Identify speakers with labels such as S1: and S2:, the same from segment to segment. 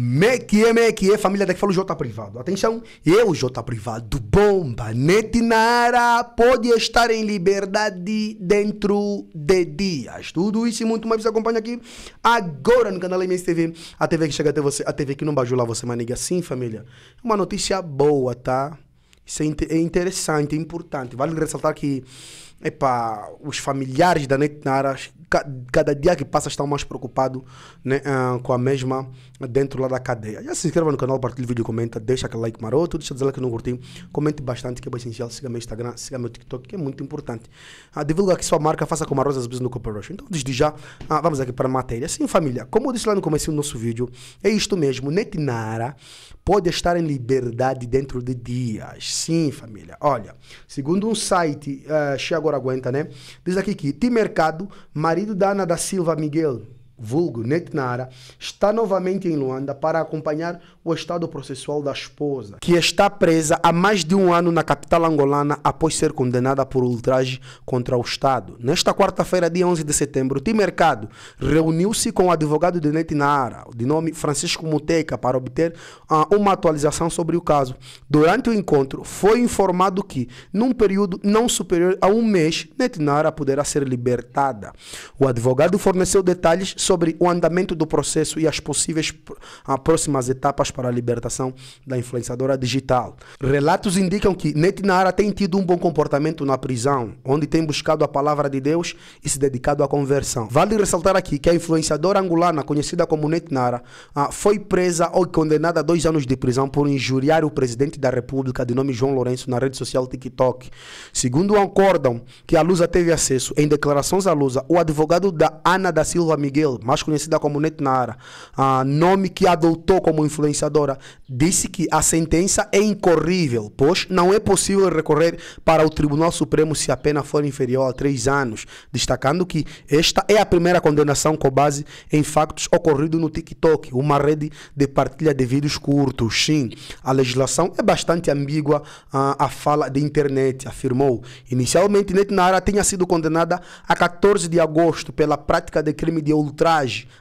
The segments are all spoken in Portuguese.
S1: Mequie, mequie, família daqui fala o J privado. Atenção, eu, J privado, bomba, netinara, pode estar em liberdade dentro de dias. Tudo isso e muito mais você acompanha aqui agora no canal MSTV. A TV que chega até você, a TV que não bajula você, maniga. Sim, família, uma notícia boa, tá? Isso é, é interessante, é importante. Vale ressaltar que epá, os familiares da Netnara. cada dia que passa estão mais preocupados né, ah, com a mesma dentro lá da cadeia. Já se inscreva no canal, partilhe o vídeo, comenta, deixa aquele like maroto, deixa dizer like que não curtiu, comente bastante que é essencial, siga meu Instagram, siga meu TikTok, que é muito importante. Ah, divulga aqui sua marca, faça com a às Business no Copper Então, desde já, ah, vamos aqui para a matéria. Sim, família, como eu disse lá no começo do nosso vídeo, é isto mesmo, Netnara pode estar em liberdade dentro de dias. Sim, família. Olha, segundo um site, uh, chegou agora aguenta, né? Diz aqui que Tim Mercado, marido da Ana da Silva Miguel, vulgo Netnara, está novamente em Luanda para acompanhar o estado processual da esposa, que está presa há mais de um ano na capital angolana após ser condenada por ultraje contra o Estado. Nesta quarta-feira, dia 11 de setembro, o Mercado reuniu-se com o advogado de Netnara, de nome Francisco Muteca, para obter uh, uma atualização sobre o caso. Durante o encontro, foi informado que, num período não superior a um mês, Netnara poderá ser libertada. O advogado forneceu detalhes sobre o andamento do processo e as possíveis ah, próximas etapas para a libertação da influenciadora digital. Relatos indicam que Netinara tem tido um bom comportamento na prisão, onde tem buscado a palavra de Deus e se dedicado à conversão. Vale ressaltar aqui que a influenciadora angolana, conhecida como Netinara, ah, foi presa ou condenada a dois anos de prisão por injuriar o presidente da República, de nome João Lourenço, na rede social TikTok. Segundo o acórdão que a Lusa teve acesso, em declarações à Lusa, o advogado da Ana da Silva Miguel mais conhecida como Netnara, ah, nome que adotou como influenciadora, disse que a sentença é incorrível, pois não é possível recorrer para o Tribunal Supremo se a pena for inferior a três anos, destacando que esta é a primeira condenação com base em factos ocorridos no TikTok, uma rede de partilha de vídeos curtos. Sim, a legislação é bastante ambígua ah, a fala de internet, afirmou. Inicialmente, Netnara tinha sido condenada a 14 de agosto pela prática de crime de ultraje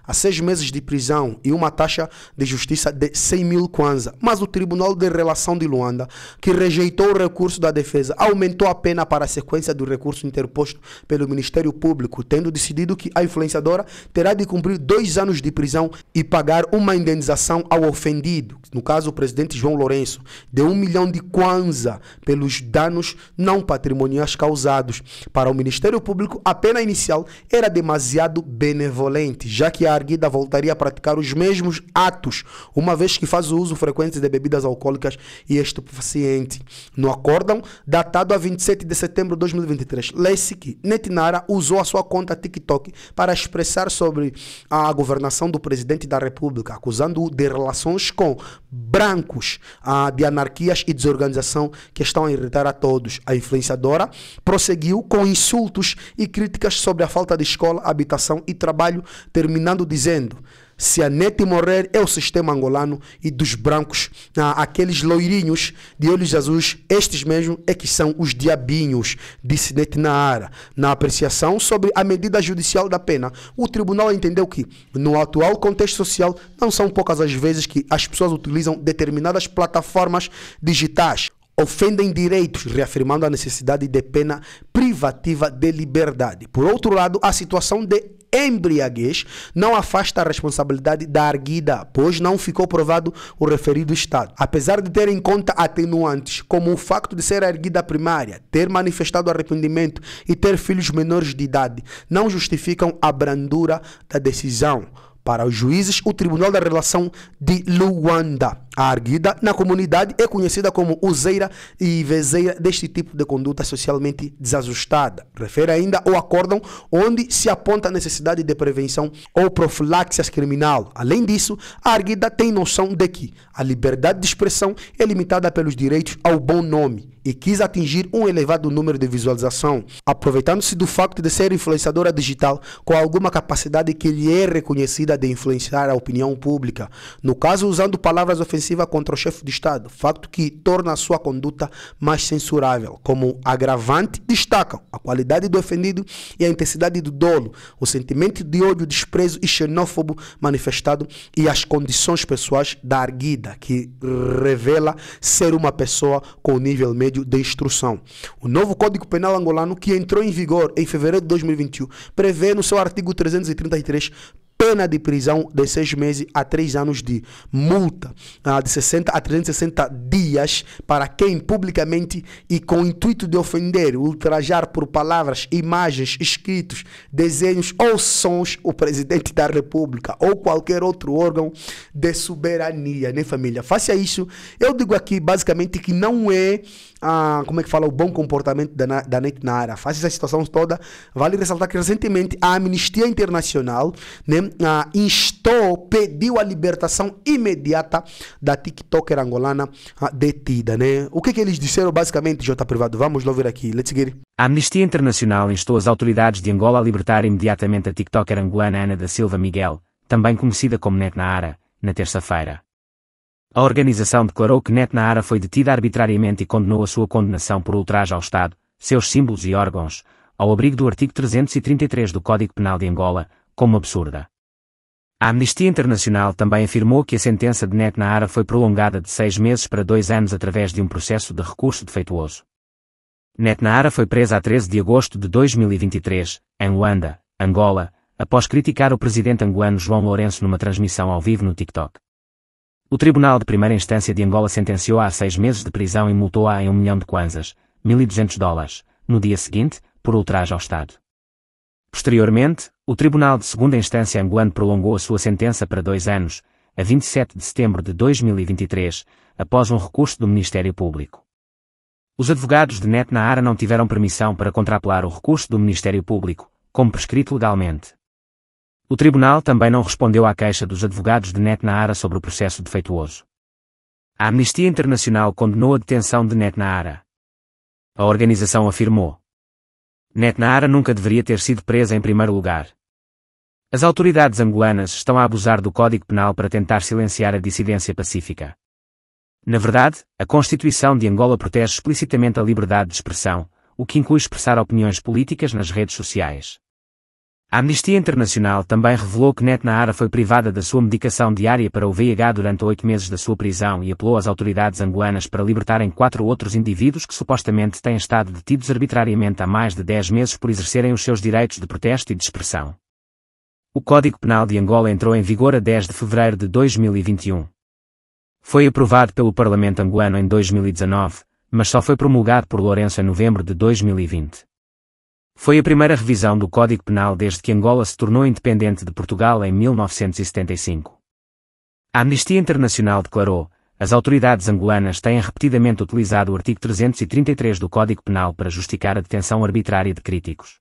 S1: a seis meses de prisão e uma taxa de justiça de 100 mil kwanza. Mas o Tribunal de Relação de Luanda, que rejeitou o recurso da defesa, aumentou a pena para a sequência do recurso interposto pelo Ministério Público, tendo decidido que a influenciadora terá de cumprir dois anos de prisão e pagar uma indenização ao ofendido, no caso o presidente João Lourenço, de um milhão de kwanza pelos danos não patrimoniais causados. Para o Ministério Público, a pena inicial era demasiado benevolente já que a arguida voltaria a praticar os mesmos atos, uma vez que faz o uso frequente de bebidas alcoólicas e estupefaciente. No acórdão, datado a 27 de setembro de 2023, lê-se que Netinara usou a sua conta TikTok para expressar sobre a governação do presidente da República, acusando-o de relações com brancos, ah, de anarquias e desorganização que estão a irritar a todos. A influenciadora prosseguiu com insultos e críticas sobre a falta de escola, habitação e trabalho terminando dizendo: se a Nete morrer, é o sistema angolano e dos brancos, ah, aqueles loirinhos de olhos azuis, estes mesmo é que são os diabinhos, disse Nete Naara. Na apreciação sobre a medida judicial da pena, o tribunal entendeu que, no atual contexto social, não são poucas as vezes que as pessoas utilizam determinadas plataformas digitais ofendem direitos, reafirmando a necessidade de pena privativa de liberdade. Por outro lado, a situação de embriaguez não afasta a responsabilidade da arguida, pois não ficou provado o referido estado. Apesar de ter em conta atenuantes, como o facto de ser arguida primária, ter manifestado arrependimento e ter filhos menores de idade, não justificam a brandura da decisão para os juízes, o Tribunal da Relação de Luanda. A arguida na comunidade é conhecida como useira e vezeira deste tipo de conduta socialmente desajustada. Refere ainda ao acórdão onde se aponta a necessidade de prevenção ou profilaxia criminal. Além disso, a arguida tem noção de que a liberdade de expressão é limitada pelos direitos ao bom nome e quis atingir um elevado número de visualização, aproveitando-se do facto de ser influenciadora digital com alguma capacidade que lhe é reconhecida de influenciar a opinião pública, no caso usando palavras ofensivas contra o chefe de Estado, facto que torna a sua conduta mais censurável. Como agravante, destacam a qualidade do ofendido e a intensidade do dolo, o sentimento de ódio, desprezo e xenófobo manifestado e as condições pessoais da arguida, que revela ser uma pessoa com nível médio de, de instrução. O novo Código Penal angolano, que entrou em vigor em fevereiro de 2021, prevê no seu artigo 333 pena de prisão de seis meses a três anos de multa ah, de 60 a 360 dias para quem publicamente e com o intuito de ofender, ultrajar por palavras, imagens, escritos, desenhos ou sons o presidente da República ou qualquer outro órgão de soberania, né família? Faça isso. Eu digo aqui basicamente que não é, ah, como é que fala, o bom comportamento da, da NET na área. Faça essa situação toda. Vale ressaltar que recentemente a Amnistia Internacional, né, ah, instou, pediu a libertação imediata da TikToker angolana ah, detida, né? O que, que eles disseram basicamente, J. Privado? Vamos lá ver aqui, let's seguir.
S2: A Amnistia Internacional instou as autoridades de Angola a libertar imediatamente a TikToker angolana Ana da Silva Miguel, também conhecida como Net Naara, na terça-feira. A organização declarou que Net Naara foi detida arbitrariamente e condenou a sua condenação por ultraje ao Estado, seus símbolos e órgãos, ao abrigo do artigo 333 do Código Penal de Angola, como absurda. A Amnistia Internacional também afirmou que a sentença de Net Nahara foi prolongada de seis meses para dois anos através de um processo de recurso defeituoso. Net Nahara foi presa a 13 de agosto de 2023, em Luanda, Angola, após criticar o presidente angolano João Lourenço numa transmissão ao vivo no TikTok. O Tribunal de Primeira Instância de Angola sentenciou-a a seis meses de prisão e multou-a em um milhão de kwanzas, 1.200 dólares, no dia seguinte, por ultraje ao Estado. Posteriormente, o Tribunal de Segunda Instância angolano prolongou a sua sentença para dois anos, a 27 de setembro de 2023, após um recurso do Ministério Público. Os advogados de Net Nahara não tiveram permissão para contrapelar o recurso do Ministério Público, como prescrito legalmente. O Tribunal também não respondeu à queixa dos advogados de Net Nahara sobre o processo defeituoso. A Amnistia Internacional condenou a detenção de Net Nahara. A organização afirmou. Netnara nunca deveria ter sido presa em primeiro lugar. As autoridades angolanas estão a abusar do Código Penal para tentar silenciar a dissidência pacífica. Na verdade, a Constituição de Angola protege explicitamente a liberdade de expressão, o que inclui expressar opiniões políticas nas redes sociais. A Amnistia Internacional também revelou que Net foi privada da sua medicação diária para o VIH durante oito meses da sua prisão e apelou às autoridades angolanas para libertarem quatro outros indivíduos que supostamente têm estado detidos arbitrariamente há mais de dez meses por exercerem os seus direitos de protesto e de expressão. O Código Penal de Angola entrou em vigor a 10 de fevereiro de 2021. Foi aprovado pelo Parlamento angolano em 2019, mas só foi promulgado por Lourenço em novembro de 2020. Foi a primeira revisão do Código Penal desde que Angola se tornou independente de Portugal em 1975. A Amnistia Internacional declarou: as autoridades angolanas têm repetidamente utilizado o artigo 333 do Código Penal para justificar a detenção arbitrária de críticos.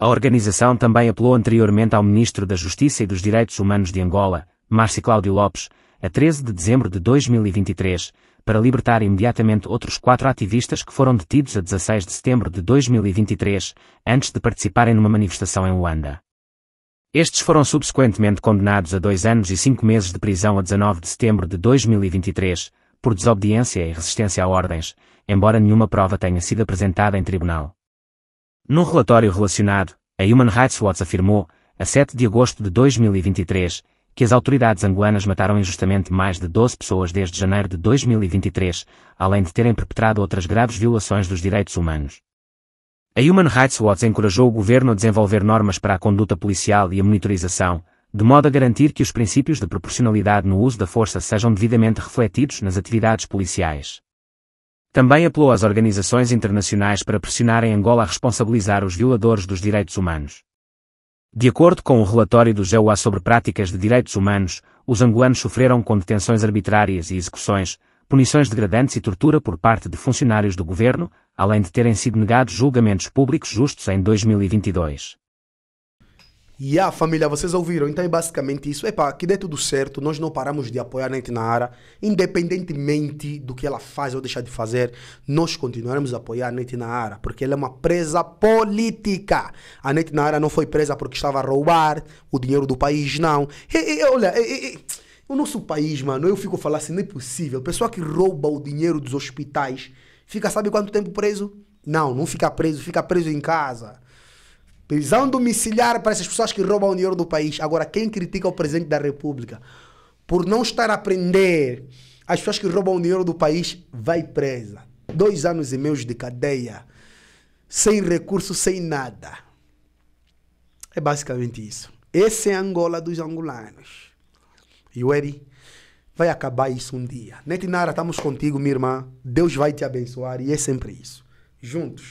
S2: A organização também apelou anteriormente ao Ministro da Justiça e dos Direitos Humanos de Angola, Márcio Cláudio Lopes, a 13 de dezembro de 2023, para libertar imediatamente outros quatro ativistas que foram detidos a 16 de setembro de 2023, antes de participarem numa manifestação em Luanda. Estes foram subsequentemente condenados a dois anos e cinco meses de prisão a 19 de setembro de 2023, por desobediência e resistência a ordens, embora nenhuma prova tenha sido apresentada em tribunal. Num relatório relacionado, a Human Rights Watch afirmou, a 7 de agosto de 2023, que as autoridades angolanas mataram injustamente mais de 12 pessoas desde janeiro de 2023, além de terem perpetrado outras graves violações dos direitos humanos. A Human Rights Watch encorajou o governo a desenvolver normas para a conduta policial e a monitorização, de modo a garantir que os princípios de proporcionalidade no uso da força sejam devidamente refletidos nas atividades policiais. Também apelou às organizações internacionais para pressionarem Angola a responsabilizar os violadores dos direitos humanos. De acordo com o relatório do GEUA sobre práticas de direitos humanos, os angolanos sofreram com detenções arbitrárias e execuções, punições degradantes e tortura por parte de funcionários do governo, além de terem sido negados julgamentos públicos justos em 2022.
S1: E a família, vocês ouviram? Então é basicamente isso. Epa, que dê tudo certo, nós não paramos de apoiar a Nara. independentemente do que ela faz ou deixar de fazer, nós continuaremos a apoiar a Nara. porque ela é uma presa política. A Nara não foi presa porque estava a roubar o dinheiro do país, não. E, e, olha, e, o nosso país, mano, eu fico falando assim, não é possível. Pessoa que rouba o dinheiro dos hospitais fica, sabe quanto tempo preso? Não, não fica preso, fica preso em casa Prisão domiciliar para essas pessoas que roubam o dinheiro do país. Agora, quem critica o presidente da República por não estar a prender as pessoas que roubam o dinheiro do país, vai presa. Dois anos e meio de cadeia. Sem recurso, sem nada. É basicamente isso. Esse é a Angola dos angolanos. E o Eri vai acabar isso um dia. Netinara, estamos contigo, minha irmã. Deus vai te abençoar e é sempre isso. Juntos.